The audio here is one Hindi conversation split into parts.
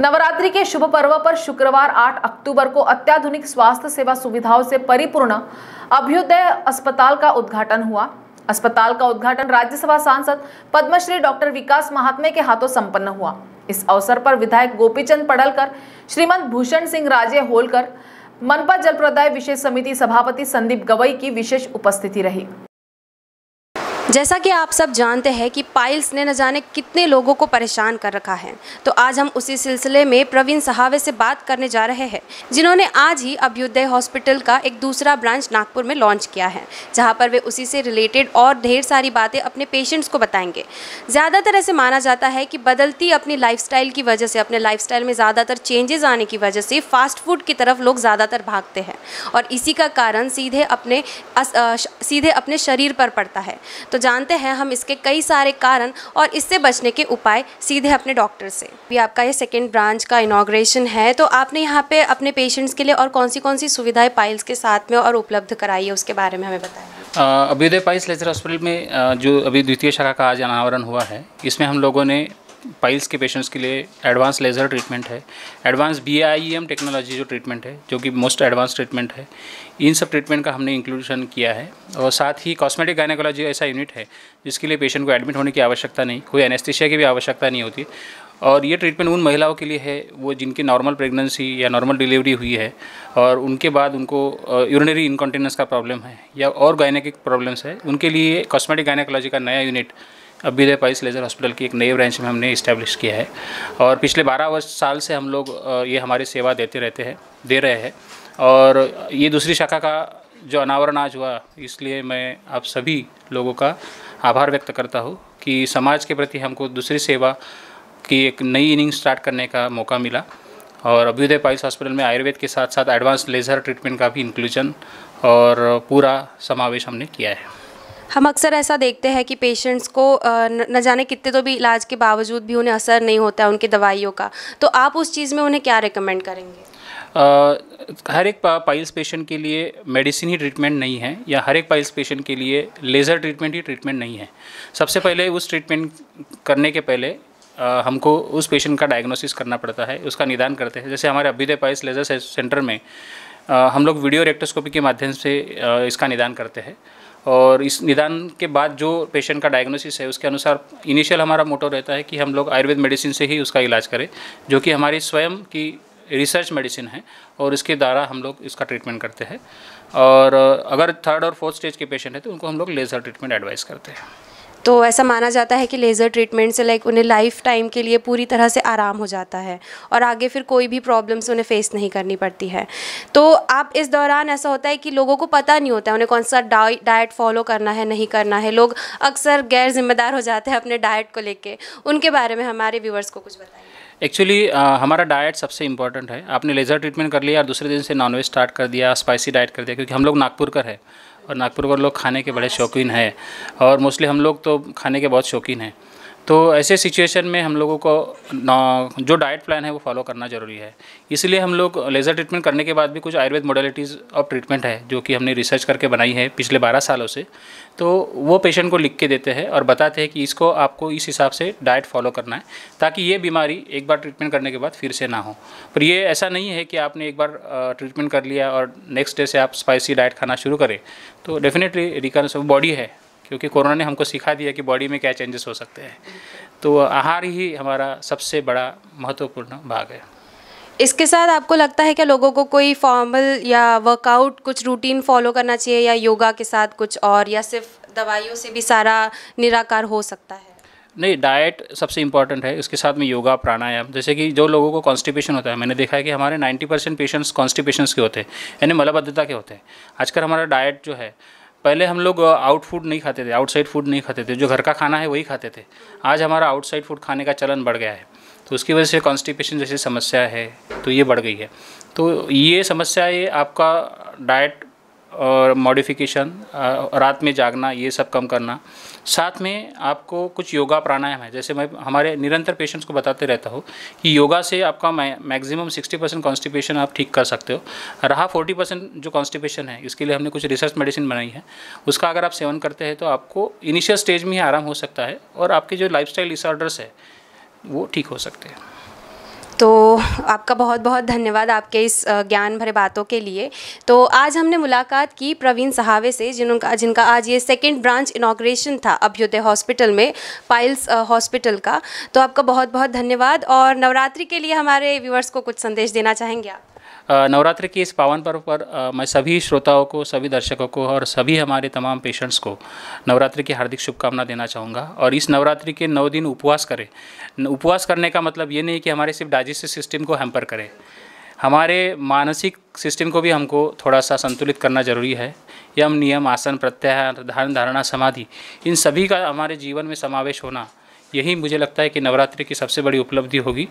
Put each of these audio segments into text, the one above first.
नवरात्रि के शुभ पर्व पर शुक्रवार 8 अक्टूबर को अत्याधुनिक स्वास्थ्य सेवा सुविधाओं से परिपूर्ण अभ्युदय अस्पताल का उद्घाटन हुआ अस्पताल का उद्घाटन राज्यसभा सांसद पद्मश्री डॉक्टर विकास महात्मे के हाथों संपन्न हुआ इस अवसर पर विधायक गोपीचंद पड़लकर श्रीमंत भूषण सिंह राजे होलकर मनपा जल प्रदाय विशेष समिति सभापति संदीप गवई की विशेष उपस्थिति रही जैसा कि आप सब जानते हैं कि पाइल्स ने न जाने कितने लोगों को परेशान कर रखा है तो आज हम उसी सिलसिले में प्रवीण सहावे से बात करने जा रहे हैं जिन्होंने आज ही अभ्युदय हॉस्पिटल का एक दूसरा ब्रांच नागपुर में लॉन्च किया है जहां पर वे उसी से रिलेटेड और ढेर सारी बातें अपने पेशेंट्स को बताएंगे ज़्यादातर ऐसे माना जाता है कि बदलती अपनी लाइफ की वजह से अपने लाइफ में ज़्यादातर चेंजेस आने की वजह से फास्ट फूड की तरफ लोग ज़्यादातर भागते हैं और इसी का कारण सीधे अपने सीधे अपने शरीर पर पड़ता है तो जानते हैं हम इसके कई सारे कारण और इससे बचने के उपाय सीधे अपने डॉक्टर से भी आपका ये सेकेंड ब्रांच का इनाग्रेशन है तो आपने यहाँ पे अपने पेशेंट्स के लिए और कौन सी कौन सी सुविधाएं पाइल्स के साथ में और उपलब्ध कराई है उसके बारे में हमें बताएं अभ्युदय पाइल्स लेजर हॉस्पिटल में जो अभी द्वितीय शाखा का आज अनावरण हुआ है इसमें हम लोगों ने पाइल्स के पेशेंट्स के लिए एडवांस लेज़र ट्रीटमेंट है एडवांस बी टेक्नोलॉजी जो ट्रीटमेंट है जो कि मोस्ट एडवांस ट्रीटमेंट है इन सब ट्रीटमेंट का हमने इंक्लूशन किया है और साथ ही कॉस्मेटिक गायनेकोलॉजी ऐसा यूनिट है जिसके लिए पेशेंट को एडमिट होने की आवश्यकता नहीं कोई एनेस्थिशिया की भी आवश्यकता नहीं होती और ये ट्रीटमेंट उन महिलाओं के लिए है वो जिनकी नॉर्मल प्रेगनेंसी या नॉर्मल डिलीवरी हुई है और उनके बाद उनको यूरिनरी इनकॉन्टिनेंस का प्रॉब्लम है या और गायनेकिक प्रॉब्लम्स है उनके लिए कॉस्मेटिक गायनेकोलॉजी का नया unit Abhyuday piles laser hospital की एक नई ब्रांच में हमने इस्टेब्लिश किया है और पिछले बारह वर्ष साल से हम लोग ये हमारी सेवा देते रहते हैं दे रहे हैं और ये दूसरी शाखा का जो अनावरण आज हुआ इसलिए मैं आप सभी लोगों का आभार व्यक्त करता हूँ कि समाज के प्रति हमको दूसरी सेवा की एक नई इनिंग स्टार्ट करने का मौका मिला और अभ्युदय पाइल्स हॉस्पिटल में आयुर्वेद के साथ साथ एडवांस लेज़र ट्रीटमेंट का भी इंक्लूजन और पूरा समावेश हमने किया है हम अक्सर ऐसा देखते हैं कि पेशेंट्स को न जाने कितने तो भी इलाज के बावजूद भी उन्हें असर नहीं होता है उनकी दवाइयों का तो आप उस चीज़ में उन्हें क्या रिकमेंड करेंगे आ, हर एक पाइल्स पेशेंट के लिए मेडिसिन ही ट्रीटमेंट नहीं है या हर एक पाइल्स पेशेंट के लिए लेज़र ट्रीटमेंट ही ट्रीटमेंट नहीं है सबसे पहले उस ट्रीटमेंट करने के पहले आ, हमको उस पेशेंट का डायग्नोसिस करना पड़ता है उसका निदान करते हैं जैसे हमारे अभ्युदय पाइल्स लेजर सेंटर में आ, हम लोग वीडियो रेक्टोस्कोपी के माध्यम से आ, इसका निदान करते हैं और इस निदान के बाद जो पेशेंट का डायग्नोसिस है उसके अनुसार इनिशियल हमारा मोटो रहता है कि हम लोग आयुर्वेद मेडिसिन से ही उसका इलाज करें जो कि हमारी स्वयं की रिसर्च मेडिसिन है और इसके द्वारा हम लोग इसका ट्रीटमेंट करते हैं और अगर थर्ड और फोर्थ स्टेज के पेशेंट हैं तो उनको हम लोग लेज़र ट्रीटमेंट एडवाइस करते हैं तो ऐसा माना जाता है कि लेज़र ट्रीटमेंट से लाइक उन्हें लाइफ टाइम के लिए पूरी तरह से आराम हो जाता है और आगे फिर कोई भी प्रॉब्लम्स उन्हें फेस नहीं करनी पड़ती है तो आप इस दौरान ऐसा होता है कि लोगों को पता नहीं होता है उन्हें कौन सा डाइट फॉलो करना है नहीं करना है लोग अक्सर गैर जिम्मेदार हो जाते हैं अपने डाइट को लेकर उनके बारे में हमारे व्यूवर्स को कुछ बताएँ एक्चुअली हमारा डाइट सबसे इंपॉर्टेंट है आपने लेज़र ट्रीटमेंट कर लिया और दूसरे दिन से नॉनवेज स्टार्ट कर दिया स्पाइसी डाइट कर दिया क्योंकि हम लोग नागपुर का है और नागपुर के लोग खाने के बड़े शौकीन हैं और मोस्टली हम लोग तो खाने के बहुत शौकीन हैं तो ऐसे सिचुएशन में हम लोगों को जो डाइट प्लान है वो फॉलो करना ज़रूरी है इसलिए हम लोग लेज़र ट्रीटमेंट करने के बाद भी कुछ आयुर्वेद मॉडलिटीज़ ऑफ ट्रीटमेंट है जो कि हमने रिसर्च करके बनाई है पिछले 12 सालों से तो वो पेशेंट को लिख के देते हैं और बताते हैं कि इसको आपको इस हिसाब से डाइट फॉलो करना है ताकि ये बीमारी एक बार ट्रीटमेंट करने के बाद फिर से ना हो पर ये ऐसा नहीं है कि आपने एक बार ट्रीटमेंट कर लिया और नेक्स्ट डे से आप स्पाइसी डाइट खाना शुरू करें तो डेफिनेटली रिकन बॉडी है क्योंकि कोरोना ने हमको सिखा दिया कि बॉडी में क्या चेंजेस हो सकते हैं तो आहार ही हमारा सबसे बड़ा महत्वपूर्ण भाग है इसके साथ आपको लगता है क्या लोगों को कोई फॉर्मल या वर्कआउट कुछ रूटीन फॉलो करना चाहिए या योगा के साथ कुछ और या सिर्फ दवाइयों से भी सारा निराकार हो सकता है नहीं डाइट सबसे इम्पॉर्टेंट है उसके साथ में योगा प्राणायाम जैसे कि जो लोगों को कॉन्स्टिपेशन होता है मैंने देखा है कि हमारे 90 परसेंट पेशेंट्स कॉन्स्टिपेशन के होते हैं यानी मलबद्धता के होते हैं आजकल हमारा डाइट जो है पहले हम लोग आउट फूड नहीं खाते थे आउटसाइड फूड नहीं खाते थे जो घर का खाना है वही खाते थे आज हमारा आउटसाइड फूड खाने का चलन बढ़ गया है तो उसकी वजह से कॉन्स्टिपेशन जैसी समस्या है तो ये बढ़ गई है तो ये समस्या ये आपका डाइट और मॉडिफिकेशन रात में जागना ये सब कम करना साथ में आपको कुछ योगा प्राणायाम है जैसे मैं हमारे निरंतर पेशेंट्स को बताते रहता हूँ कि योगा से आपका मैक्सिमम 60 परसेंट कॉन्स्टिपेशन आप ठीक कर सकते हो रहा 40 परसेंट जो कॉन्स्टिपेशन है इसके लिए हमने कुछ रिसर्च मेडिसिन बनाई है उसका अगर आप सेवन करते हैं तो आपको इनिशियल स्टेज में ही आराम हो सकता है और आपके जो लाइफ डिसऑर्डर्स है वो ठीक हो सकते हैं तो आपका बहुत बहुत धन्यवाद आपके इस ज्ञान भरे बातों के लिए तो आज हमने मुलाकात की प्रवीण सहावे से जिनका जिनका आज ये सेकेंड ब्रांच इनाग्रेशन था अभ्युदय हॉस्पिटल में पाइल्स हॉस्पिटल का तो आपका बहुत बहुत धन्यवाद और नवरात्रि के लिए हमारे व्यूवर्स को कुछ संदेश देना चाहेंगे आप नवरात्र के इस पावन पर्व पर मैं सभी श्रोताओं को सभी दर्शकों को और सभी हमारे तमाम पेशेंट्स को नवरात्रि की हार्दिक शुभकामना देना चाहूँगा और इस नवरात्रि के नौ दिन उपवास करें उपवास करने का मतलब ये नहीं कि हमारे सिर्फ डाइजेस्टिव सिस्टम को हैम्पर करें हमारे मानसिक सिस्टम को भी हमको थोड़ा सा संतुलित करना जरूरी है यम नियम आसन प्रत्याहार धारण धारणा समाधि इन सभी का हमारे जीवन में समावेश होना यही मुझे लगता है कि नवरात्रि की सबसे बड़ी उपलब्धि होगी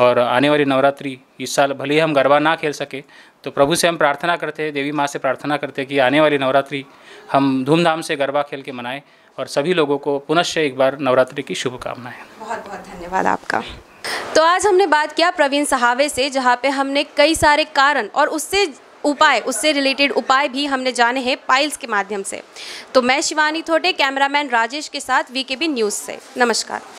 और आने वाली नवरात्रि इस साल भले ही हम गरबा ना खेल सके तो प्रभु से हम प्रार्थना करते हैं देवी माँ से प्रार्थना करते हैं कि आने वाली नवरात्रि हम धूमधाम से गरबा खेल के मनाएं और सभी लोगों को पुनश्च एक बार नवरात्रि की शुभकामनाएं बहुत बहुत धन्यवाद आपका तो आज हमने बात किया प्रवीण सहावे से जहाँ पे हमने कई सारे कारण और उससे उपाय उससे रिलेटेड उपाय भी हमने जाने हैं पाइल्स के माध्यम से तो मैं शिवानी थोटे कैमरामैन राजेश के साथ वी न्यूज़ से नमस्कार